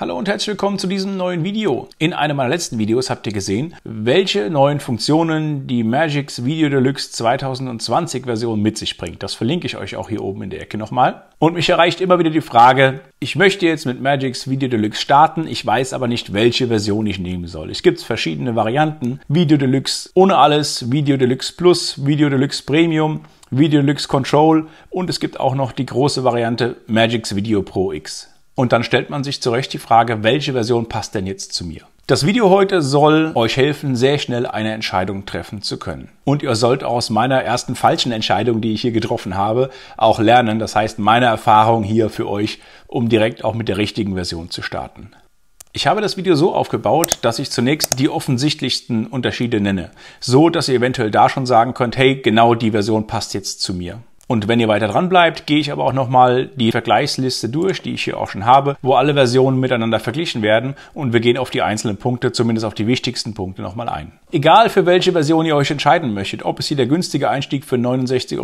Hallo und herzlich willkommen zu diesem neuen Video. In einem meiner letzten Videos habt ihr gesehen, welche neuen Funktionen die Magix Video Deluxe 2020 Version mit sich bringt. Das verlinke ich euch auch hier oben in der Ecke nochmal. Und mich erreicht immer wieder die Frage, ich möchte jetzt mit Magix Video Deluxe starten, ich weiß aber nicht, welche Version ich nehmen soll. Es gibt verschiedene Varianten. Video Deluxe ohne alles, Video Deluxe Plus, Video Deluxe Premium. Video Deluxe Control und es gibt auch noch die große Variante Magix Video Pro X. Und dann stellt man sich zu Recht die Frage, welche Version passt denn jetzt zu mir? Das Video heute soll euch helfen, sehr schnell eine Entscheidung treffen zu können. Und ihr sollt aus meiner ersten falschen Entscheidung, die ich hier getroffen habe, auch lernen. Das heißt, meine Erfahrung hier für euch, um direkt auch mit der richtigen Version zu starten. Ich habe das Video so aufgebaut, dass ich zunächst die offensichtlichsten Unterschiede nenne. So, dass ihr eventuell da schon sagen könnt, hey, genau die Version passt jetzt zu mir. Und wenn ihr weiter dran bleibt, gehe ich aber auch nochmal die Vergleichsliste durch, die ich hier auch schon habe, wo alle Versionen miteinander verglichen werden und wir gehen auf die einzelnen Punkte, zumindest auf die wichtigsten Punkte nochmal ein. Egal für welche Version ihr euch entscheiden möchtet, ob es hier der günstige Einstieg für 69,99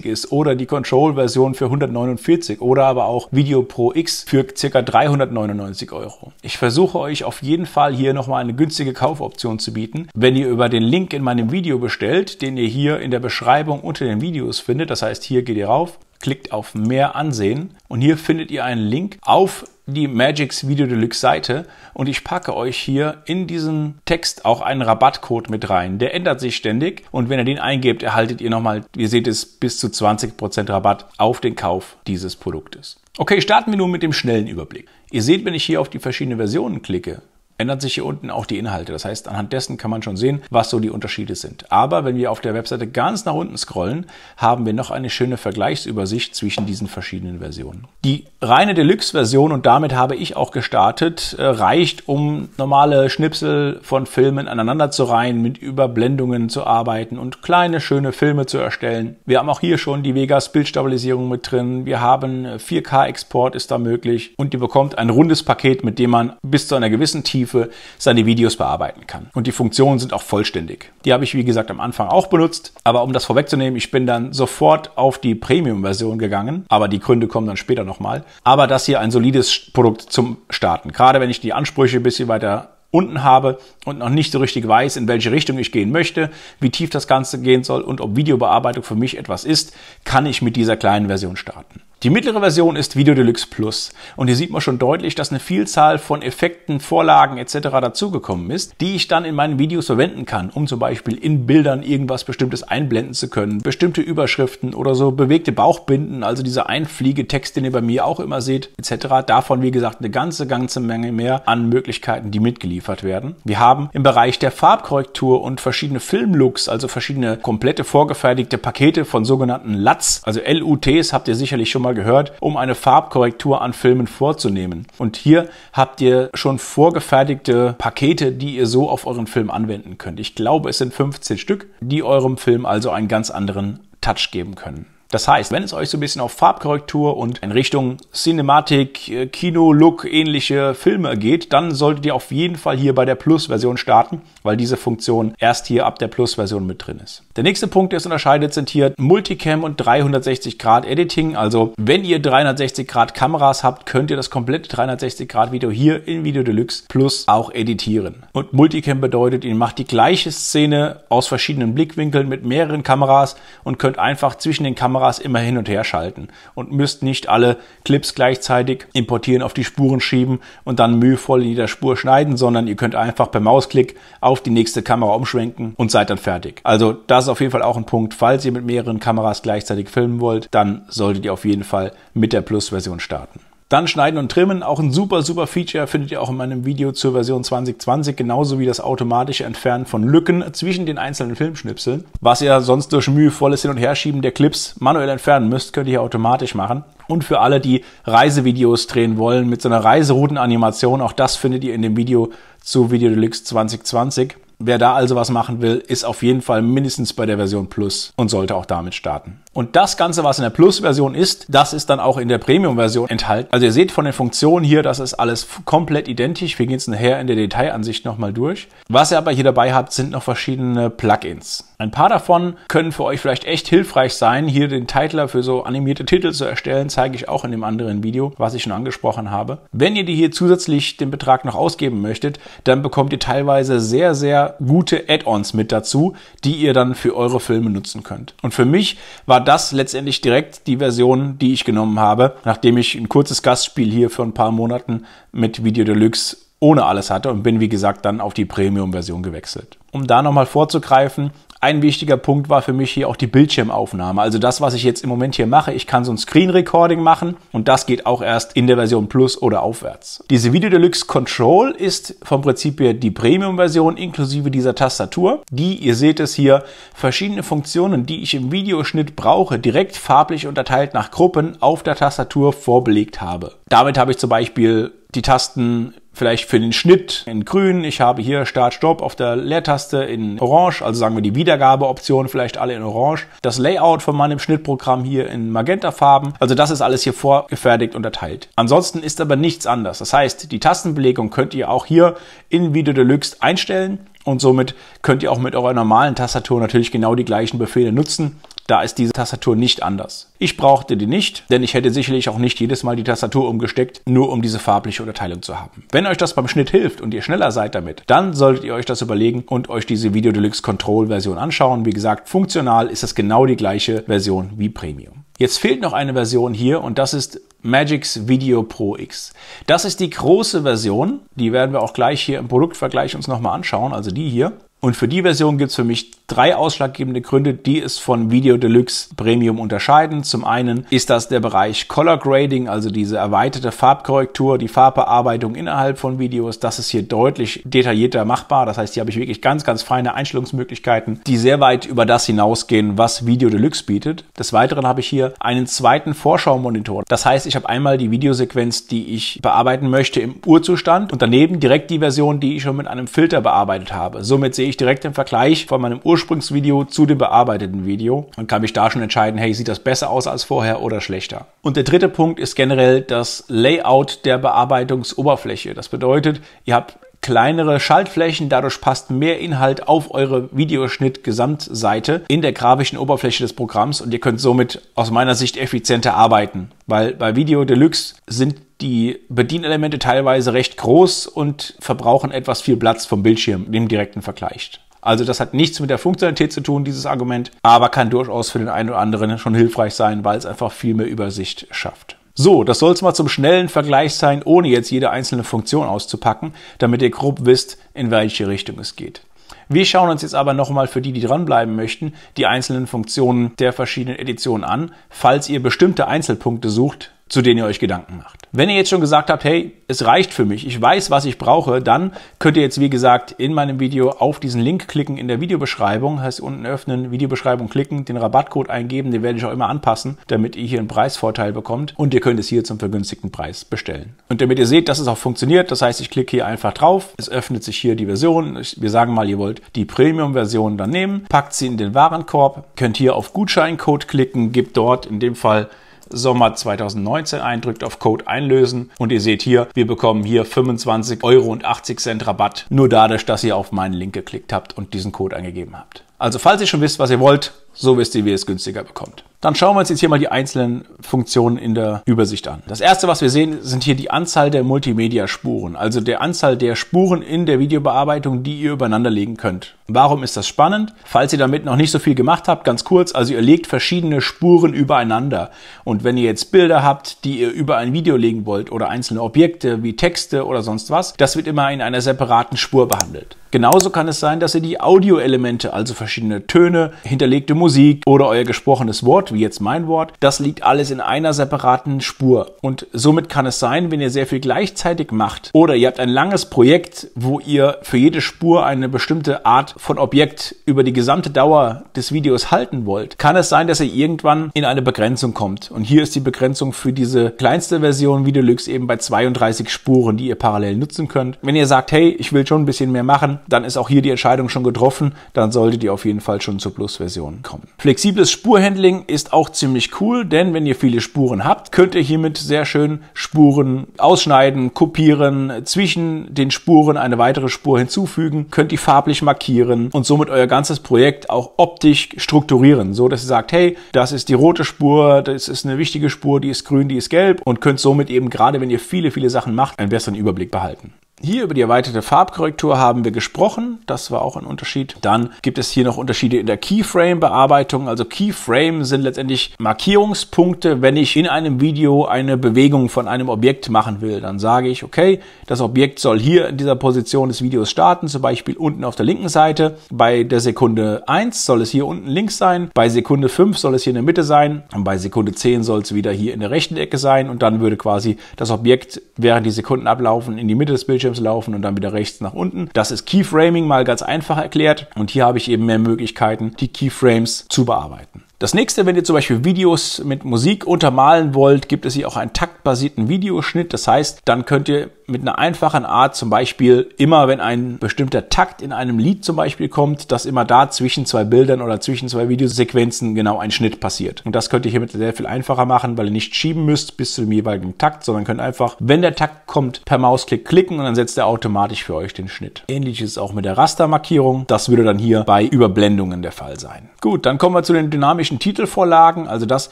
Euro ist oder die Control-Version für 149 oder aber auch Video Pro X für ca. 399 Euro. Ich versuche euch auf jeden Fall hier nochmal eine günstige Kaufoption zu bieten, wenn ihr über den Link in meinem Video bestellt, den ihr hier in der Beschreibung unter den Videos findet. Das das heißt, hier geht ihr rauf, klickt auf Mehr ansehen und hier findet ihr einen Link auf die Magix Video Deluxe Seite und ich packe euch hier in diesen Text auch einen Rabattcode mit rein. Der ändert sich ständig und wenn ihr den eingebt, erhaltet ihr nochmal, ihr seht es, bis zu 20% Rabatt auf den Kauf dieses Produktes. Okay, starten wir nun mit dem schnellen Überblick. Ihr seht, wenn ich hier auf die verschiedenen Versionen klicke, ändern sich hier unten auch die Inhalte. Das heißt, anhand dessen kann man schon sehen, was so die Unterschiede sind. Aber wenn wir auf der Webseite ganz nach unten scrollen, haben wir noch eine schöne Vergleichsübersicht zwischen diesen verschiedenen Versionen. Die reine Deluxe-Version, und damit habe ich auch gestartet, äh, reicht, um normale Schnipsel von Filmen aneinander zu reihen, mit Überblendungen zu arbeiten und kleine, schöne Filme zu erstellen. Wir haben auch hier schon die Vegas Bildstabilisierung mit drin. Wir haben 4K-Export äh, ist da möglich und ihr bekommt ein rundes Paket, mit dem man bis zu einer gewissen Tiefe Hilfe seine Videos bearbeiten kann. Und die Funktionen sind auch vollständig. Die habe ich, wie gesagt, am Anfang auch benutzt. Aber um das vorwegzunehmen, ich bin dann sofort auf die Premium-Version gegangen. Aber die Gründe kommen dann später nochmal. Aber das hier ein solides Produkt zum Starten. Gerade wenn ich die Ansprüche ein bisschen weiter unten habe und noch nicht so richtig weiß, in welche Richtung ich gehen möchte, wie tief das Ganze gehen soll und ob Videobearbeitung für mich etwas ist, kann ich mit dieser kleinen Version starten. Die mittlere Version ist Video Deluxe Plus und hier sieht man schon deutlich, dass eine Vielzahl von Effekten, Vorlagen etc. dazugekommen ist, die ich dann in meinen Videos verwenden kann, um zum Beispiel in Bildern irgendwas Bestimmtes einblenden zu können, bestimmte Überschriften oder so bewegte Bauchbinden, also diese Einfliegetext, den ihr bei mir auch immer seht etc. Davon, wie gesagt, eine ganze, ganze Menge mehr an Möglichkeiten, die mitgeliefert werden. Wir haben im Bereich der Farbkorrektur und verschiedene Filmlooks, also verschiedene komplette vorgefertigte Pakete von sogenannten LUTs, also LUTs habt ihr sicherlich schon mal mal gehört, um eine Farbkorrektur an Filmen vorzunehmen. Und hier habt ihr schon vorgefertigte Pakete, die ihr so auf euren Film anwenden könnt. Ich glaube, es sind 15 Stück, die eurem Film also einen ganz anderen Touch geben können. Das heißt, wenn es euch so ein bisschen auf Farbkorrektur und in Richtung Cinematik, äh, Kino-Look, ähnliche Filme geht, dann solltet ihr auf jeden Fall hier bei der Plus-Version starten, weil diese Funktion erst hier ab der Plus-Version mit drin ist. Der nächste Punkt, der es unterscheidet, sind hier Multicam und 360-Grad-Editing. Also wenn ihr 360-Grad-Kameras habt, könnt ihr das komplette 360-Grad-Video hier in Video Deluxe Plus auch editieren. Und Multicam bedeutet, ihr macht die gleiche Szene aus verschiedenen Blickwinkeln mit mehreren Kameras und könnt einfach zwischen den Kameras Kameras immer hin und her schalten und müsst nicht alle Clips gleichzeitig importieren, auf die Spuren schieben und dann mühevoll jeder Spur schneiden, sondern ihr könnt einfach per Mausklick auf die nächste Kamera umschwenken und seid dann fertig. Also das ist auf jeden Fall auch ein Punkt. Falls ihr mit mehreren Kameras gleichzeitig filmen wollt, dann solltet ihr auf jeden Fall mit der Plus-Version starten. Dann schneiden und trimmen, auch ein super, super Feature, findet ihr auch in meinem Video zur Version 2020, genauso wie das automatische Entfernen von Lücken zwischen den einzelnen Filmschnipseln. Was ihr sonst durch mühevolles Hin- und Herschieben der Clips manuell entfernen müsst, könnt ihr hier automatisch machen. Und für alle, die Reisevideos drehen wollen mit so einer Reiseroutenanimation, auch das findet ihr in dem Video zu Video Deluxe 2020. Wer da also was machen will, ist auf jeden Fall mindestens bei der Version Plus und sollte auch damit starten. Und das Ganze, was in der Plus-Version ist, das ist dann auch in der Premium-Version enthalten. Also ihr seht von den Funktionen hier, das ist alles komplett identisch. Wir gehen es nachher in der Detailansicht nochmal durch. Was ihr aber hier dabei habt, sind noch verschiedene Plugins. Ein paar davon können für euch vielleicht echt hilfreich sein. Hier den Titler für so animierte Titel zu erstellen, zeige ich auch in dem anderen Video, was ich schon angesprochen habe. Wenn ihr die hier zusätzlich den Betrag noch ausgeben möchtet, dann bekommt ihr teilweise sehr, sehr wieder gute Add-ons mit dazu, die ihr dann für eure Filme nutzen könnt. Und für mich war das letztendlich direkt die Version, die ich genommen habe, nachdem ich ein kurzes Gastspiel hier für ein paar Monaten mit Video Deluxe ohne alles hatte und bin, wie gesagt, dann auf die Premium-Version gewechselt. Um da nochmal vorzugreifen, ein wichtiger Punkt war für mich hier auch die Bildschirmaufnahme. Also das, was ich jetzt im Moment hier mache, ich kann so ein Screen Recording machen und das geht auch erst in der Version Plus oder aufwärts. Diese Video Deluxe Control ist vom Prinzip her die Premium-Version inklusive dieser Tastatur, die, ihr seht es hier, verschiedene Funktionen, die ich im Videoschnitt brauche, direkt farblich unterteilt nach Gruppen auf der Tastatur vorbelegt habe. Damit habe ich zum Beispiel die Tasten vielleicht für den Schnitt in grün. Ich habe hier start Stopp auf der Leertaste in orange, also sagen wir die Wiedergabeoptionen vielleicht alle in orange. Das Layout von meinem Schnittprogramm hier in Magentafarben, Also das ist alles hier vorgefertigt und erteilt. Ansonsten ist aber nichts anders. Das heißt, die Tastenbelegung könnt ihr auch hier in Video Deluxe einstellen. Und somit könnt ihr auch mit eurer normalen Tastatur natürlich genau die gleichen Befehle nutzen. Da ist diese Tastatur nicht anders. Ich brauchte die nicht, denn ich hätte sicherlich auch nicht jedes Mal die Tastatur umgesteckt, nur um diese farbliche Unterteilung zu haben. Wenn euch das beim Schnitt hilft und ihr schneller seid damit, dann solltet ihr euch das überlegen und euch diese Video Deluxe Control Version anschauen. Wie gesagt, funktional ist das genau die gleiche Version wie Premium. Jetzt fehlt noch eine Version hier und das ist Magix Video Pro X. Das ist die große Version. Die werden wir auch gleich hier im Produktvergleich uns nochmal anschauen, also die hier. Und für die Version gibt es für mich drei ausschlaggebende Gründe, die es von Video Deluxe Premium unterscheiden. Zum einen ist das der Bereich Color Grading, also diese erweiterte Farbkorrektur, die Farbbearbeitung innerhalb von Videos. Das ist hier deutlich detaillierter machbar. Das heißt, hier habe ich wirklich ganz, ganz feine Einstellungsmöglichkeiten, die sehr weit über das hinausgehen, was Video Deluxe bietet. Des Weiteren habe ich hier einen zweiten Vorschau-Monitor. Das heißt, ich habe einmal die Videosequenz, die ich bearbeiten möchte im Urzustand und daneben direkt die Version, die ich schon mit einem Filter bearbeitet habe. Somit sehe ich ich direkt den Vergleich von meinem Ursprungsvideo zu dem bearbeiteten Video und kann mich da schon entscheiden, hey, sieht das besser aus als vorher oder schlechter. Und der dritte Punkt ist generell das Layout der Bearbeitungsoberfläche. Das bedeutet, ihr habt kleinere Schaltflächen. Dadurch passt mehr Inhalt auf eure Videoschnitt-Gesamtseite in der grafischen Oberfläche des Programms und ihr könnt somit aus meiner Sicht effizienter arbeiten, weil bei Video Deluxe sind die Bedienelemente teilweise recht groß und verbrauchen etwas viel Platz vom Bildschirm im direkten Vergleich. Also das hat nichts mit der Funktionalität zu tun, dieses Argument, aber kann durchaus für den einen oder anderen schon hilfreich sein, weil es einfach viel mehr Übersicht schafft. So, das soll es mal zum schnellen Vergleich sein, ohne jetzt jede einzelne Funktion auszupacken, damit ihr grob wisst, in welche Richtung es geht. Wir schauen uns jetzt aber nochmal für die, die dranbleiben möchten, die einzelnen Funktionen der verschiedenen Editionen an. Falls ihr bestimmte Einzelpunkte sucht, zu denen ihr euch Gedanken macht. Wenn ihr jetzt schon gesagt habt, hey, es reicht für mich, ich weiß, was ich brauche, dann könnt ihr jetzt, wie gesagt, in meinem Video auf diesen Link klicken in der Videobeschreibung, heißt unten öffnen, Videobeschreibung klicken, den Rabattcode eingeben, den werde ich auch immer anpassen, damit ihr hier einen Preisvorteil bekommt und ihr könnt es hier zum vergünstigten Preis bestellen. Und damit ihr seht, dass es auch funktioniert, das heißt, ich klicke hier einfach drauf, es öffnet sich hier die Version, wir sagen mal, ihr wollt die Premium-Version dann nehmen, packt sie in den Warenkorb, könnt hier auf Gutscheincode klicken, gibt dort in dem Fall Sommer 2019 ein, drückt auf Code einlösen und ihr seht hier, wir bekommen hier 25 Euro und 80 Cent Rabatt, nur dadurch, dass ihr auf meinen Link geklickt habt und diesen Code angegeben habt. Also falls ihr schon wisst, was ihr wollt, so wisst ihr, wie ihr es günstiger bekommt. Dann schauen wir uns jetzt hier mal die einzelnen Funktionen in der Übersicht an. Das erste, was wir sehen, sind hier die Anzahl der Multimedia-Spuren, also der Anzahl der Spuren in der Videobearbeitung, die ihr übereinander legen könnt. Warum ist das spannend? Falls ihr damit noch nicht so viel gemacht habt, ganz kurz, also ihr legt verschiedene Spuren übereinander. Und wenn ihr jetzt Bilder habt, die ihr über ein Video legen wollt oder einzelne Objekte wie Texte oder sonst was, das wird immer in einer separaten Spur behandelt. Genauso kann es sein, dass ihr die Audioelemente, also verschiedene Töne, hinterlegte Musik oder euer gesprochenes Wort, wie jetzt mein Wort, das liegt alles in einer separaten Spur. Und somit kann es sein, wenn ihr sehr viel gleichzeitig macht oder ihr habt ein langes Projekt, wo ihr für jede Spur eine bestimmte Art von Objekt über die gesamte Dauer des Videos halten wollt, kann es sein, dass ihr irgendwann in eine Begrenzung kommt. Und hier ist die Begrenzung für diese kleinste Version Videolux eben bei 32 Spuren, die ihr parallel nutzen könnt. Wenn ihr sagt, hey, ich will schon ein bisschen mehr machen, dann ist auch hier die Entscheidung schon getroffen, dann solltet ihr auf jeden Fall schon zur Plus-Version kommen. Flexibles Spurhandling ist auch ziemlich cool, denn wenn ihr viele Spuren habt, könnt ihr hiermit sehr schön Spuren ausschneiden, kopieren, zwischen den Spuren eine weitere Spur hinzufügen, könnt die farblich markieren und somit euer ganzes Projekt auch optisch strukturieren, so dass ihr sagt, hey, das ist die rote Spur, das ist eine wichtige Spur, die ist grün, die ist gelb und könnt somit eben gerade, wenn ihr viele, viele Sachen macht, einen besseren Überblick behalten. Hier über die erweiterte Farbkorrektur haben wir gesprochen. Das war auch ein Unterschied. Dann gibt es hier noch Unterschiede in der Keyframe-Bearbeitung. Also Keyframe sind letztendlich Markierungspunkte, wenn ich in einem Video eine Bewegung von einem Objekt machen will. Dann sage ich, okay, das Objekt soll hier in dieser Position des Videos starten, zum Beispiel unten auf der linken Seite. Bei der Sekunde 1 soll es hier unten links sein. Bei Sekunde 5 soll es hier in der Mitte sein. Und bei Sekunde 10 soll es wieder hier in der rechten Ecke sein. Und dann würde quasi das Objekt, während die Sekunden ablaufen, in die Mitte des Bildschirms Bildschirms laufen und dann wieder rechts nach unten. Das ist Keyframing mal ganz einfach erklärt und hier habe ich eben mehr Möglichkeiten, die Keyframes zu bearbeiten. Das nächste, wenn ihr zum Beispiel Videos mit Musik untermalen wollt, gibt es hier auch einen taktbasierten Videoschnitt. Das heißt, dann könnt ihr mit einer einfachen Art zum Beispiel immer, wenn ein bestimmter Takt in einem Lied zum Beispiel kommt, dass immer da zwischen zwei Bildern oder zwischen zwei Videosequenzen genau ein Schnitt passiert. Und das könnt ihr hiermit sehr viel einfacher machen, weil ihr nicht schieben müsst bis zu dem jeweiligen Takt, sondern könnt einfach, wenn der Takt kommt, per Mausklick klicken und dann setzt er automatisch für euch den Schnitt. Ähnlich ist es auch mit der Rastermarkierung. Das würde dann hier bei Überblendungen der Fall sein. Gut, dann kommen wir zu den dynamischen typischen Titelvorlagen. Also das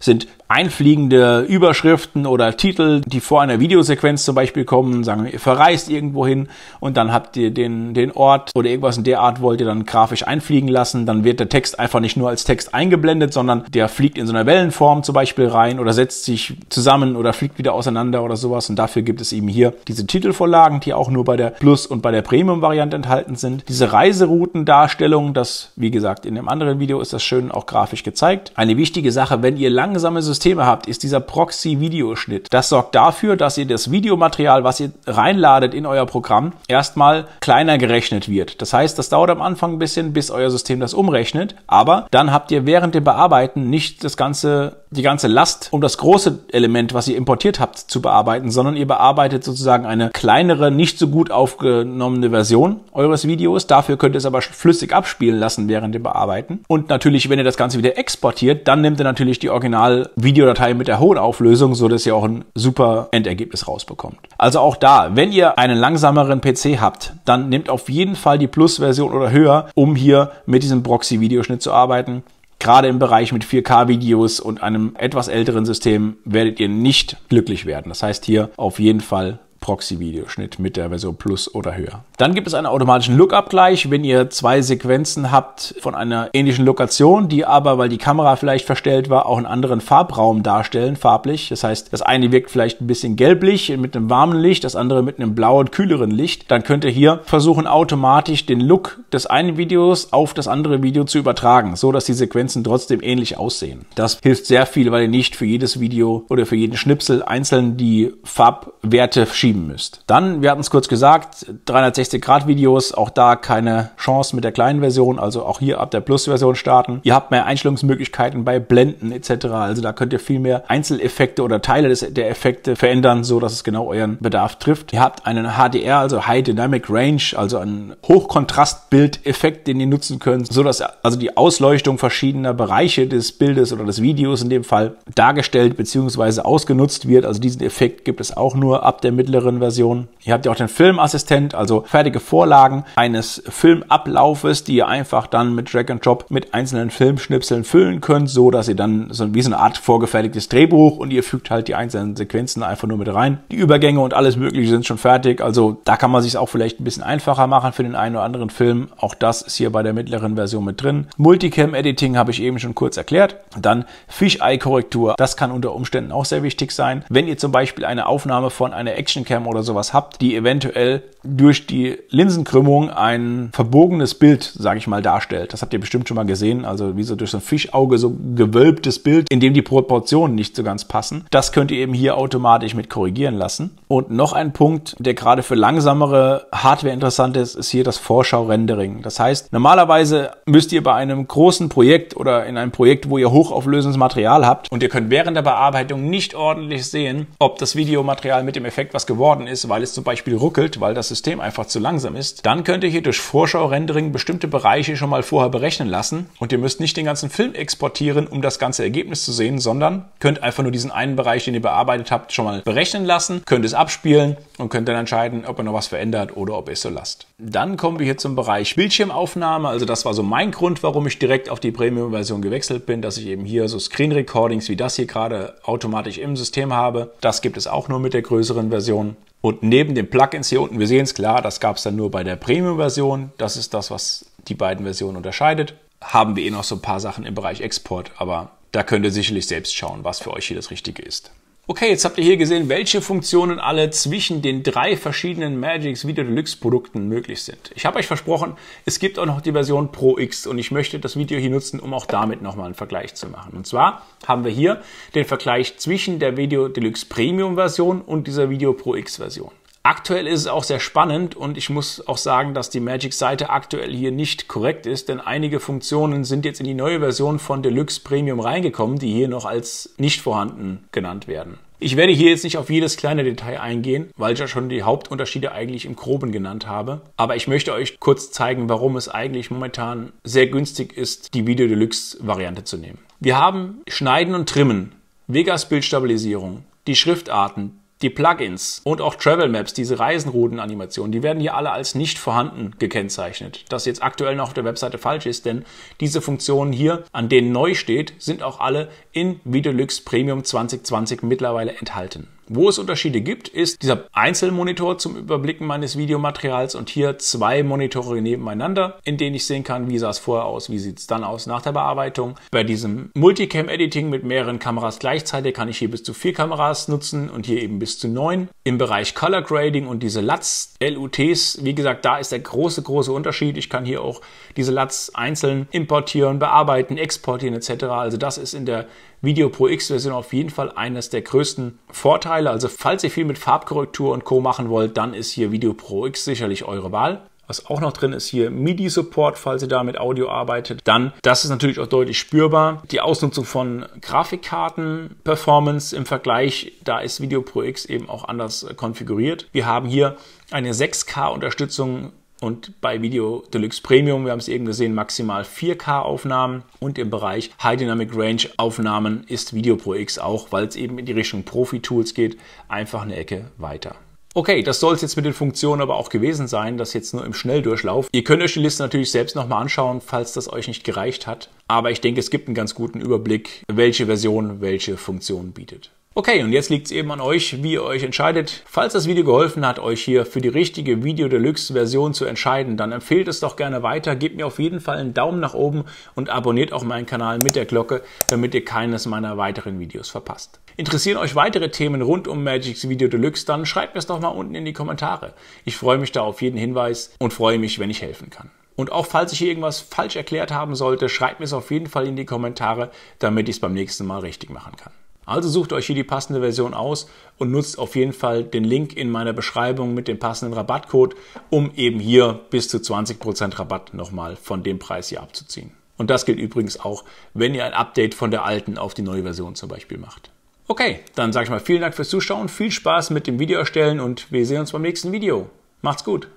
sind einfliegende Überschriften oder Titel, die vor einer Videosequenz zum Beispiel kommen, sagen, wir, ihr verreist irgendwo hin und dann habt ihr den, den Ort oder irgendwas in der Art wollt ihr dann grafisch einfliegen lassen. Dann wird der Text einfach nicht nur als Text eingeblendet, sondern der fliegt in so einer Wellenform zum Beispiel rein oder setzt sich zusammen oder fliegt wieder auseinander oder sowas. Und dafür gibt es eben hier diese Titelvorlagen, die auch nur bei der Plus- und bei der Premium-Variante enthalten sind. Diese Reiseroutendarstellung, das, wie gesagt, in dem anderen Video ist das schön auch grafisch gezeigt zeigt, eine wichtige Sache, wenn ihr langsame Systeme habt, ist dieser Proxy-Videoschnitt. Das sorgt dafür, dass ihr das Videomaterial, was ihr reinladet in euer Programm, erstmal kleiner gerechnet wird. Das heißt, das dauert am Anfang ein bisschen, bis euer System das umrechnet, aber dann habt ihr während dem Bearbeiten nicht das ganze die ganze Last, um das große Element, was ihr importiert habt, zu bearbeiten, sondern ihr bearbeitet sozusagen eine kleinere, nicht so gut aufgenommene Version eures Videos. Dafür könnt ihr es aber flüssig abspielen lassen, während ihr bearbeiten. Und natürlich, wenn ihr das Ganze wieder exportiert, dann nimmt ihr natürlich die Original-Videodatei mit der hohen Auflösung, so ihr auch ein super Endergebnis rausbekommt. Also auch da, wenn ihr einen langsameren PC habt, dann nehmt auf jeden Fall die Plus-Version oder höher, um hier mit diesem Proxy-Videoschnitt zu arbeiten. Gerade im Bereich mit 4K-Videos und einem etwas älteren System werdet ihr nicht glücklich werden. Das heißt hier auf jeden Fall Proxy-Videoschnitt mit der Version Plus oder höher. Dann gibt es einen automatischen Look-Abgleich, wenn ihr zwei Sequenzen habt von einer ähnlichen Lokation, die aber, weil die Kamera vielleicht verstellt war, auch einen anderen Farbraum darstellen, farblich. Das heißt, das eine wirkt vielleicht ein bisschen gelblich mit einem warmen Licht, das andere mit einem blauen, kühleren Licht. Dann könnt ihr hier versuchen, automatisch den Look des einen Videos auf das andere Video zu übertragen, so dass die Sequenzen trotzdem ähnlich aussehen. Das hilft sehr viel, weil ihr nicht für jedes Video oder für jeden Schnipsel einzeln die Farbwerte schiebt schieben müsst. Dann, wir hatten es kurz gesagt, 360-Grad-Videos, auch da keine Chance mit der kleinen Version, also auch hier ab der Plus-Version starten. Ihr habt mehr Einstellungsmöglichkeiten bei Blenden etc. Also da könnt ihr viel mehr Einzeleffekte oder Teile des, der Effekte verändern, so dass es genau euren Bedarf trifft. Ihr habt einen HDR, also High Dynamic Range, also einen Hochkontrastbild-Effekt, den ihr nutzen könnt, so dass also die Ausleuchtung verschiedener Bereiche des Bildes oder des Videos in dem Fall dargestellt bzw. ausgenutzt wird. Also diesen Effekt gibt es auch nur ab der mittleren neueren Versionen. Ihr habt ja auch den Filmassistent, also fertige Vorlagen eines Filmablaufes, die ihr einfach dann mit Drag and Drop mit einzelnen Filmschnipseln füllen könnt, so dass ihr dann so wie so eine Art vorgefertigtes Drehbuch und ihr fügt halt die einzelnen Sequenzen einfach nur mit rein. Die Übergänge und alles Mögliche sind schon fertig, also da kann man sich auch vielleicht ein bisschen einfacher machen für den einen oder anderen Film. Auch das ist hier bei der mittleren Version mit drin. Multicam-Editing habe ich eben schon kurz erklärt. Dann Fisheye-Korrektur, das kann unter Umständen auch sehr wichtig sein. Wenn ihr zum Beispiel eine Aufnahme von einer action Cam Steadicam oder sowas habt, die eventuell durch die Linsenkrümmung ein verbogenes Bild, sage ich mal, darstellt. Das habt ihr bestimmt schon mal gesehen. Also wie so durch so ein Fischauge so gewölbtes Bild, in dem die Proportionen nicht so ganz passen. Das könnt ihr eben hier automatisch mit korrigieren lassen. Und noch ein Punkt, der gerade für langsamere Hardware interessant ist, ist hier das Vorschau-Rendering. Das heißt, normalerweise müsst ihr bei einem großen Projekt oder in einem Projekt, wo ihr hochauflösendes Material habt und ihr könnt während der Bearbeitung nicht ordentlich sehen, ob das Videomaterial mit dem Effekt, was gewollt geworden ist, weil es zum Beispiel ruckelt, weil das System einfach zu langsam ist, dann könnt ihr hier durch Vorschau-Rendering bestimmte Bereiche schon mal vorher berechnen lassen und ihr müsst nicht den ganzen Film exportieren, um das ganze Ergebnis zu sehen, sondern könnt einfach nur diesen einen Bereich, den ihr bearbeitet habt, schon mal berechnen lassen, könnt es abspielen und könnt dann entscheiden, ob ihr noch was verändert oder ob ihr es so lasst. Dann kommen wir hier zum Bereich Bildschirmaufnahme. Also das war so mein Grund, warum ich direkt auf die Premium-Version gewechselt bin, dass ich eben hier so Screen-Recordings wie das hier gerade automatisch im System habe. Das gibt es auch nur mit der größeren Version. Und neben den Plugins hier unten, wir sehen es klar, das gab es dann nur bei der Premium-Version. Das ist das, was die beiden Versionen unterscheidet. Haben wir eh noch so ein paar Sachen im Bereich Export, aber da könnt ihr sicherlich selbst schauen, was für euch hier das Richtige ist. Okay, jetzt habt ihr hier gesehen, welche Funktionen alle zwischen den drei verschiedenen Magix Video Deluxe Produkten möglich sind. Ich habe euch versprochen, es gibt auch noch die Version Pro X und ich möchte das Video hier nutzen, um auch damit nochmal einen Vergleich zu machen. Und zwar haben wir hier den Vergleich zwischen der Video Deluxe Premium Version und dieser Video Pro X Version. Aktuell ist es auch sehr spannend und ich muss auch sagen, dass die Magic-Seite aktuell hier nicht korrekt ist, denn einige Funktionen sind jetzt in die neue Version von Deluxe Premium reingekommen, die hier noch als nicht vorhanden genannt werden. Ich werde hier jetzt nicht auf jedes kleine Detail eingehen, weil ich ja schon die Hauptunterschiede eigentlich im Groben genannt habe. Aber ich möchte euch kurz zeigen, warum es eigentlich momentan sehr günstig ist, die Video Deluxe Variante zu nehmen. Wir haben Schneiden und Trimmen, Vegas Bildstabilisierung, die Schriftarten, die Plugins und auch Travel Maps, diese Reisenroutenanimationen, die werden hier alle als nicht vorhanden gekennzeichnet. Das jetzt aktuell noch auf der Webseite falsch ist, denn diese Funktionen hier, an denen neu steht, sind auch alle in Videolux Premium 2020 mittlerweile enthalten. Wo es Unterschiede gibt, ist dieser Einzelmonitor zum Überblicken meines Videomaterials und hier zwei Monitore nebeneinander, in denen ich sehen kann, wie sah es vorher aus, wie sieht es dann aus nach der Bearbeitung. Bei diesem Multicam-Editing mit mehreren Kameras gleichzeitig kann ich hier bis zu vier Kameras nutzen und hier eben bis zu neun. Im Bereich Color Grading und diese LUTs, LUTs, wie gesagt, da ist der große, große Unterschied. Ich kann hier auch diese LUTs einzeln importieren, bearbeiten, exportieren etc. Also das ist in der Video Pro X Version auf jeden Fall eines der größten Vorteile mittlerweile. Also falls ihr viel mit Farbkorrektur und Co. machen wollt, dann ist hier Video Pro X sicherlich eure Wahl. Was auch noch drin ist hier MIDI-Support, falls ihr da mit Audio arbeitet. Dann, das ist natürlich auch deutlich spürbar, die Ausnutzung von Grafikkarten-Performance im Vergleich. Da ist Video Pro X eben auch anders äh, konfiguriert. Wir haben hier eine 6K-Unterstützung und bei Video Deluxe Premium, wir haben es eben gesehen, maximal 4K-Aufnahmen und im Bereich High Dynamic Range Aufnahmen ist Video Pro X auch, weil es eben in die Richtung Profi-Tools geht, einfach eine Ecke weiter. Okay, das soll es jetzt mit den Funktionen aber auch gewesen sein, das jetzt nur im Schnelldurchlauf. Ihr könnt euch die Liste natürlich selbst nochmal anschauen, falls das euch nicht gereicht hat. Aber ich denke, es gibt einen ganz guten Überblick, welche Version welche Funktion bietet. Okay, und jetzt liegt es eben an euch, wie ihr euch entscheidet. Falls das Video geholfen hat, euch hier für die richtige Video Deluxe Version zu entscheiden, dann empfehlt es doch gerne weiter, gebt mir auf jeden Fall einen Daumen nach oben und abonniert auch meinen Kanal mit der Glocke, damit ihr keines meiner weiteren Videos verpasst. Interessieren euch weitere Themen rund um Magic's Video Deluxe, dann schreibt mir es doch mal unten in die Kommentare. Ich freue mich da auf jeden Hinweis und freue mich, wenn ich helfen kann. Und auch falls ich hier irgendwas falsch erklärt haben sollte, schreibt mir es auf jeden Fall in die Kommentare, damit ich es beim nächsten Mal richtig machen kann. Also sucht euch hier die passende Version aus und nutzt auf jeden Fall den Link in meiner Beschreibung mit dem passenden Rabattcode, um eben hier bis zu 20% Rabatt nochmal von dem Preis hier abzuziehen. Und das gilt übrigens auch, wenn ihr ein Update von der alten auf die neue Version zum Beispiel macht. Okay, dann sage ich mal vielen Dank fürs Zuschauen, viel Spaß mit dem Video erstellen und wir sehen uns beim nächsten Video. Macht's gut!